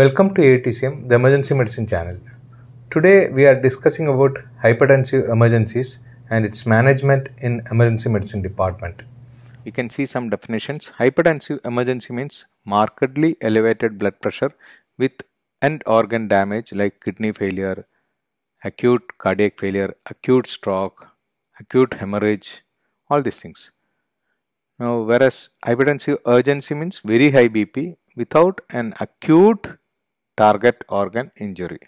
Welcome to ATCM, the Emergency Medicine channel. Today we are discussing about hypertensive emergencies and its management in emergency medicine department. You can see some definitions. Hypertensive emergency means markedly elevated blood pressure with end organ damage like kidney failure, acute cardiac failure, acute stroke, acute hemorrhage, all these things. Now, whereas hypertensive urgency means very high BP without an acute target organ injury.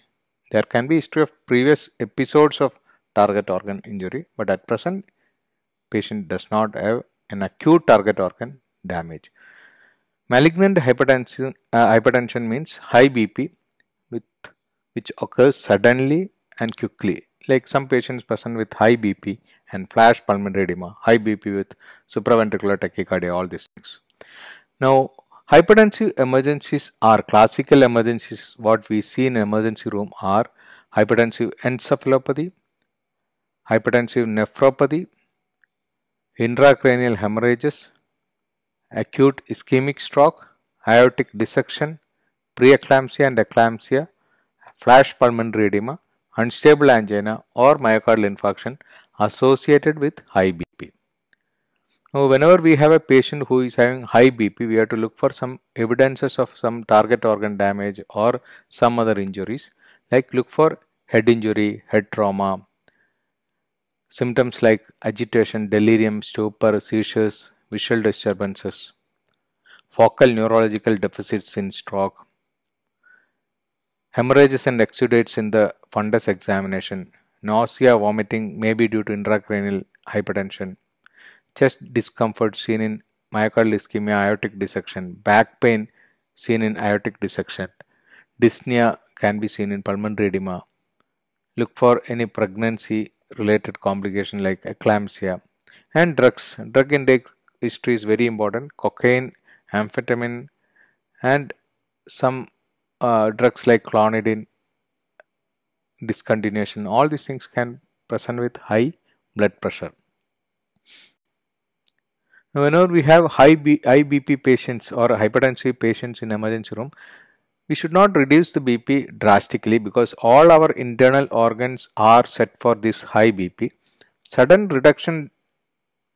There can be history of previous episodes of target organ injury, but at present patient does not have an acute target organ damage. Malignant hypertension, uh, hypertension means high BP with which occurs suddenly and quickly. Like some patients present with high BP and flash pulmonary edema, high BP with supraventricular tachycardia, all these things. Now, Hypertensive emergencies are classical emergencies. What we see in emergency room are hypertensive encephalopathy, hypertensive nephropathy, intracranial hemorrhages, acute ischemic stroke, aortic dissection, preeclampsia and eclampsia, flash pulmonary edema, unstable angina or myocardial infarction associated with high BP. Now, oh, whenever we have a patient who is having high BP, we have to look for some evidences of some target organ damage or some other injuries, like look for head injury, head trauma, symptoms like agitation, delirium, stupor, seizures, visual disturbances, focal neurological deficits in stroke, hemorrhages and exudates in the fundus examination, nausea, vomiting may be due to intracranial hypertension chest discomfort seen in myocardial ischemia, aortic dissection, back pain seen in aortic dissection, dyspnea can be seen in pulmonary edema. Look for any pregnancy related complication like eclampsia and drugs. Drug intake history is very important. Cocaine, amphetamine, and some uh, drugs like clonidine discontinuation. All these things can present with high blood pressure whenever we have high B, IBP patients or hypertensive patients in emergency room, we should not reduce the BP drastically because all our internal organs are set for this high BP. Sudden reduction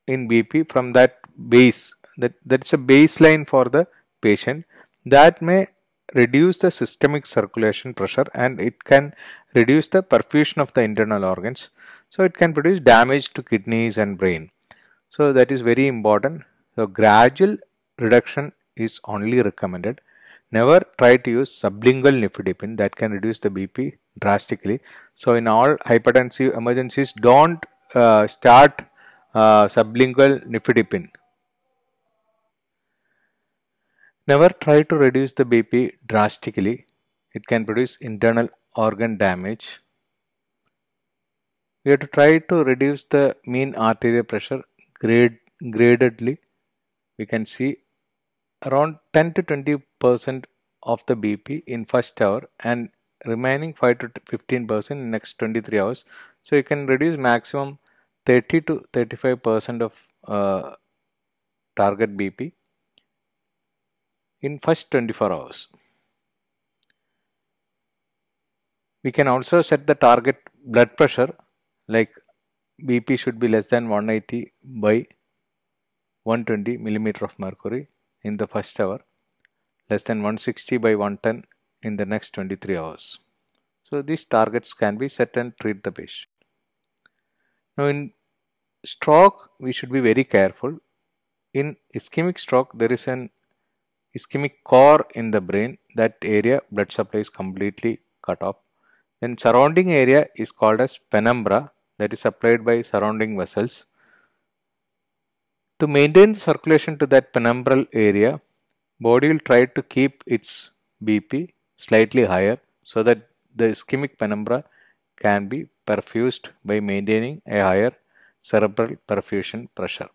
in BP from that base, that, that's a baseline for the patient, that may reduce the systemic circulation pressure and it can reduce the perfusion of the internal organs. So it can produce damage to kidneys and brain. So that is very important. So gradual reduction is only recommended. Never try to use sublingual nifedipine that can reduce the BP drastically. So in all hypertensive emergencies, don't uh, start uh, sublingual nifedipine. Never try to reduce the BP drastically. It can produce internal organ damage. We have to try to reduce the mean arterial pressure grade gradedly we can see around 10 to 20 percent of the bp in first hour and remaining 5 to 15 percent in next 23 hours so you can reduce maximum 30 to 35 percent of uh, target bp in first 24 hours we can also set the target blood pressure like BP should be less than 180 by 120 millimeter of mercury in the first hour, less than 160 by 110 in the next 23 hours. So these targets can be set and treat the patient. Now in stroke, we should be very careful. In ischemic stroke, there is an ischemic core in the brain. That area, blood supply is completely cut off. Then surrounding area is called as penumbra that is supplied by surrounding vessels. To maintain circulation to that penumbral area, body will try to keep its BP slightly higher so that the ischemic penumbra can be perfused by maintaining a higher cerebral perfusion pressure.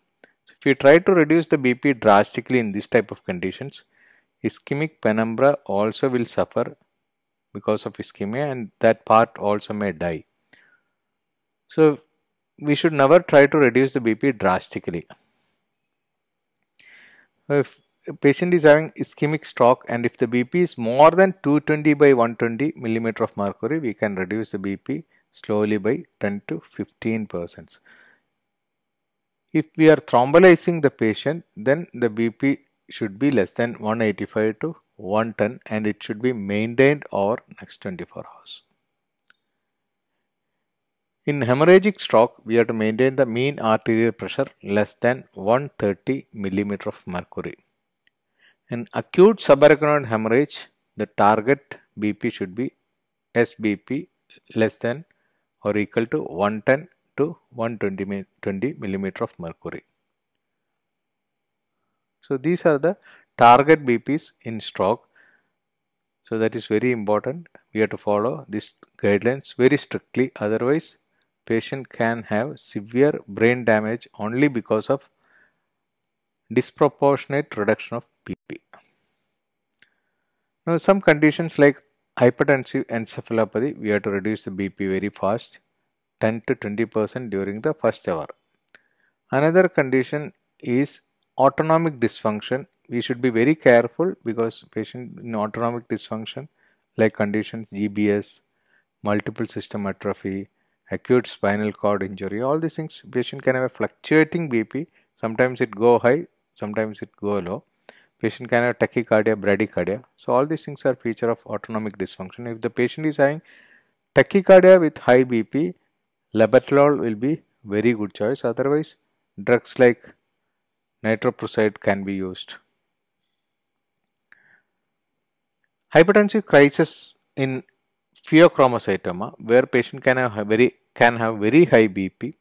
So if you try to reduce the BP drastically in this type of conditions, ischemic penumbra also will suffer because of ischemia and that part also may die. So we should never try to reduce the BP drastically. If a patient is having ischemic stroke and if the BP is more than 220 by 120 millimeter of mercury, we can reduce the BP slowly by 10 to 15 percent. If we are thrombolizing the patient, then the BP should be less than 185 to 110 and it should be maintained over next 24 hours. In hemorrhagic stroke, we have to maintain the mean arterial pressure less than 130 millimeter of mercury. In acute subarachnoid hemorrhage, the target BP should be SBP less than or equal to 110 to 120 millimeter of mercury. So these are the target BPs in stroke. So that is very important. We have to follow these guidelines very strictly. Otherwise, patient can have severe brain damage only because of disproportionate reduction of PP. Now some conditions like hypertensive encephalopathy, we have to reduce the BP very fast, 10 to 20 percent during the first hour. Another condition is autonomic dysfunction. We should be very careful because patient in autonomic dysfunction like conditions GBS, multiple system atrophy, acute spinal cord injury all these things patient can have a fluctuating bp sometimes it go high sometimes it go low patient can have tachycardia bradycardia so all these things are feature of autonomic dysfunction if the patient is having tachycardia with high bp labetalol will be very good choice otherwise drugs like nitroprusside can be used hypertensive crisis in pheochromocytoma where patient can have very can have very high BP.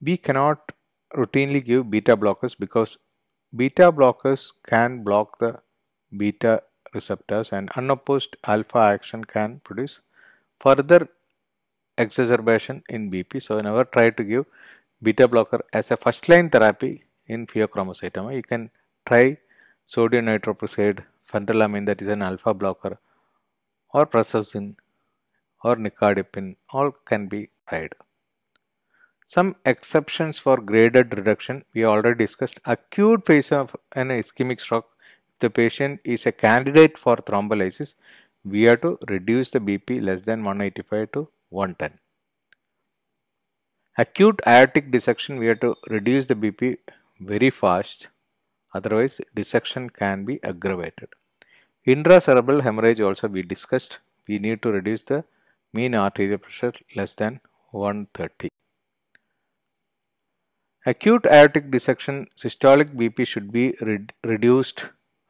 We cannot routinely give beta blockers because beta blockers can block the beta receptors and unopposed alpha action can produce further exacerbation in BP. So, never try to give beta blocker as a first line therapy in pheochromocytoma. You can try sodium nitroprusside, phenterlamine that is an alpha blocker or prazosin or nicardipine all can be tried. Some exceptions for graded reduction we already discussed acute phase of an ischemic stroke the patient is a candidate for thrombolysis we have to reduce the BP less than 185 to 110. Acute aortic dissection we have to reduce the BP very fast otherwise dissection can be aggravated. Intracerebral hemorrhage also we discussed. We need to reduce the mean arterial pressure less than 130. Acute aortic dissection systolic BP should be reduced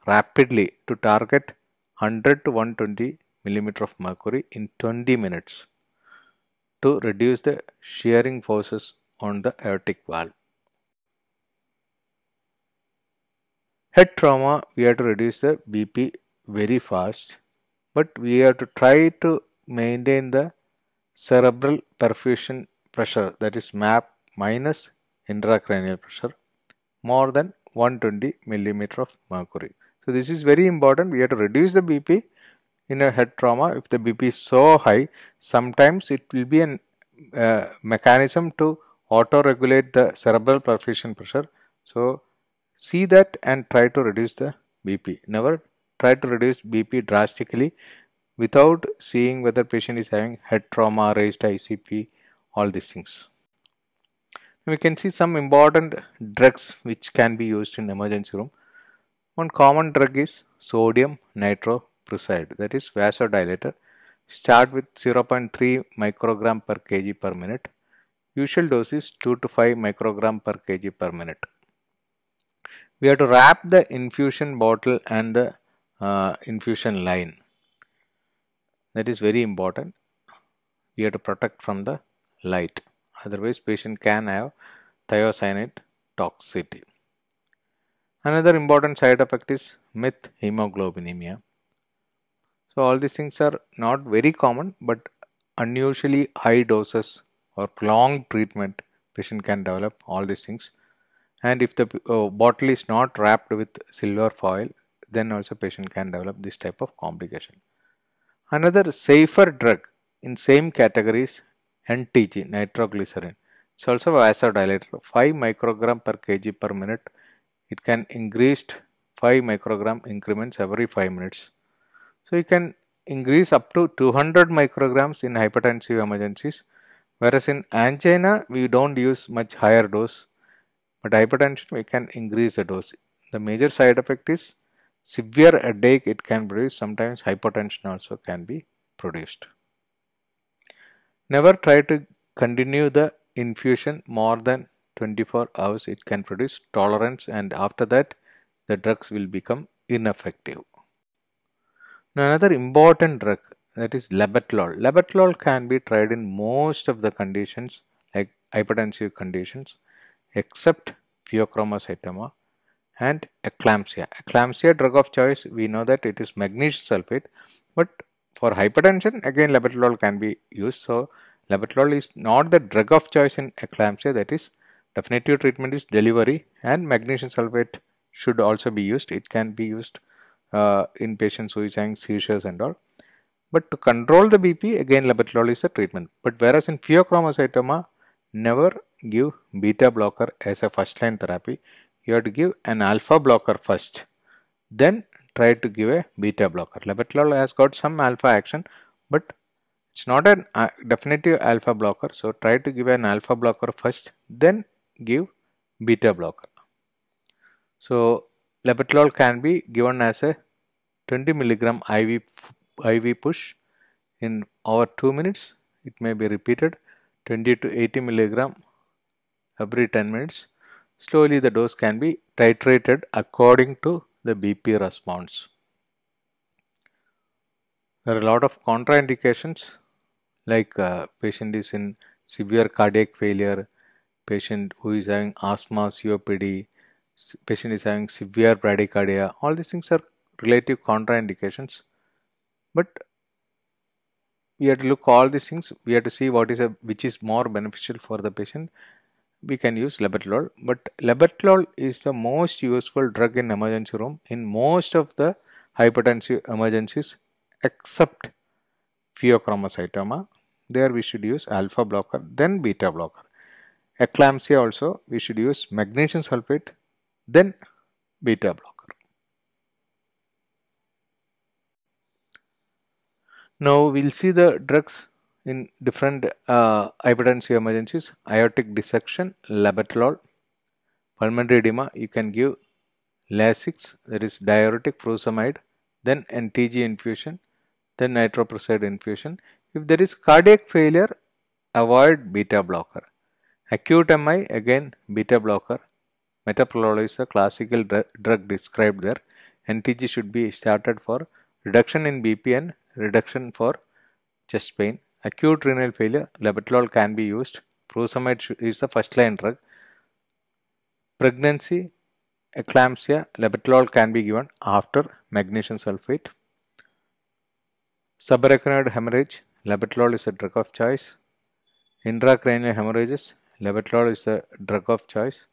rapidly to target 100 to 120 millimeter of mercury in 20 minutes to reduce the shearing forces on the aortic valve. Head trauma, we have to reduce the BP very fast but we have to try to maintain the cerebral perfusion pressure that is MAP minus intracranial pressure more than 120 millimeter of mercury. So this is very important. We have to reduce the BP in a head trauma. If the BP is so high, sometimes it will be a uh, mechanism to auto-regulate the cerebral perfusion pressure. So see that and try to reduce the BP. Never try to reduce BP drastically without seeing whether patient is having head trauma, raised ICP, all these things. We can see some important drugs which can be used in emergency room. One common drug is sodium nitroprusside that is vasodilator. Start with 0.3 microgram per kg per minute. Usual dose is 2 to 5 microgram per kg per minute. We have to wrap the infusion bottle and the uh, infusion line that is very important we have to protect from the light otherwise patient can have thiocyanate toxicity another important side effect is methemoglobinemia so all these things are not very common but unusually high doses or long treatment patient can develop all these things and if the uh, bottle is not wrapped with silver foil then also patient can develop this type of complication. Another safer drug in same categories, NTG, nitroglycerin. It's also a vasodilator, 5 microgram per kg per minute. It can increased 5 microgram increments every 5 minutes. So you can increase up to 200 micrograms in hypertensive emergencies whereas in angina we don't use much higher dose but hypertension we can increase the dose. The major side effect is severe headache it can produce sometimes hypertension also can be produced never try to continue the infusion more than 24 hours it can produce tolerance and after that the drugs will become ineffective now another important drug that is labetalol labetalol can be tried in most of the conditions like hypertensive conditions except pheochromocytoma and eclampsia. Eclampsia drug of choice, we know that it is magnesium sulfate, but for hypertension, again labetalol can be used. So, labetalol is not the drug of choice in eclampsia, that is definitive treatment is delivery and magnesium sulfate should also be used. It can be used uh, in patients who is having seizures and all. But to control the BP, again labetalol is the treatment. But whereas in pheochromocytoma, never give beta blocker as a first line therapy you have to give an alpha blocker first then try to give a beta blocker labetalol has got some alpha action but it's not a uh, definitive alpha blocker so try to give an alpha blocker first then give beta blocker so labetalol can be given as a 20 milligram iv iv push in over 2 minutes it may be repeated 20 to 80 milligram every 10 minutes Slowly the dose can be titrated according to the BP response. There are a lot of contraindications like uh, patient is in severe cardiac failure, patient who is having asthma, COPD, patient is having severe bradycardia. All these things are relative contraindications. But we have to look all these things. We have to see what is a, which is more beneficial for the patient we can use labetalol but labetalol is the most useful drug in emergency room in most of the hypertensive emergencies except pheochromocytoma there we should use alpha blocker then beta blocker eclampsia also we should use magnesium sulfate then beta blocker now we'll see the drugs in different uh, hypertensive emergencies, aortic dissection, labetalol, pulmonary edema, you can give Lasix, that is diuretic furosemide, then NTG infusion, then nitroprusside infusion. If there is cardiac failure, avoid beta blocker. Acute MI, again beta blocker. Metoprolol is a classical dr drug described there. NTG should be started for reduction in BPN, reduction for chest pain acute renal failure, labetalol can be used. Prosamide is the first line drug. Pregnancy, eclampsia, labetalol can be given after magnesium sulfate. Subarachnoid hemorrhage, labetalol is a drug of choice. Intracranial hemorrhages, labetalol is the drug of choice.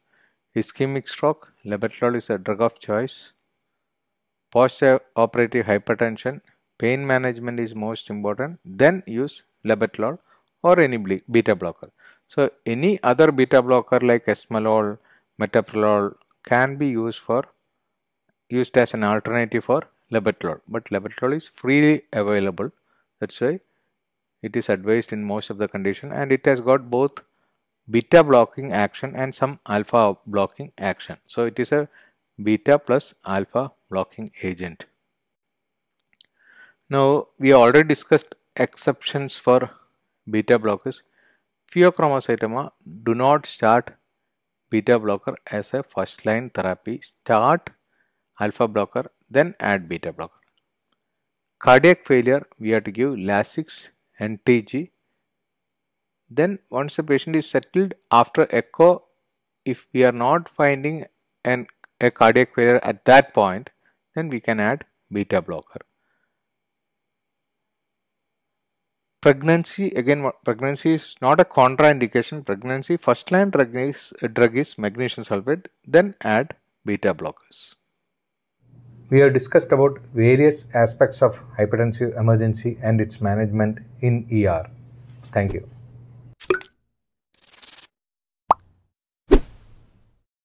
Ischemic stroke, labetalol is a drug of choice. Postoperative hypertension, pain management is most important. Then use labetalol or any beta blocker. So any other beta blocker like esmolol, metoprolol can be used for used as an alternative for labetalol. But labetalol is freely available. That's why it is advised in most of the condition and it has got both beta blocking action and some alpha blocking action. So it is a beta plus alpha blocking agent. Now we already discussed exceptions for beta blockers, pheochromocytoma do not start beta blocker as a first line therapy. Start alpha blocker, then add beta blocker. Cardiac failure, we have to give Lasix and TG. Then once the patient is settled after echo, if we are not finding an, a cardiac failure at that point, then we can add beta blocker. pregnancy again pregnancy is not a contraindication pregnancy first line drug is, drug is magnesium sulfate then add beta blockers we have discussed about various aspects of hypertensive emergency and its management in er thank you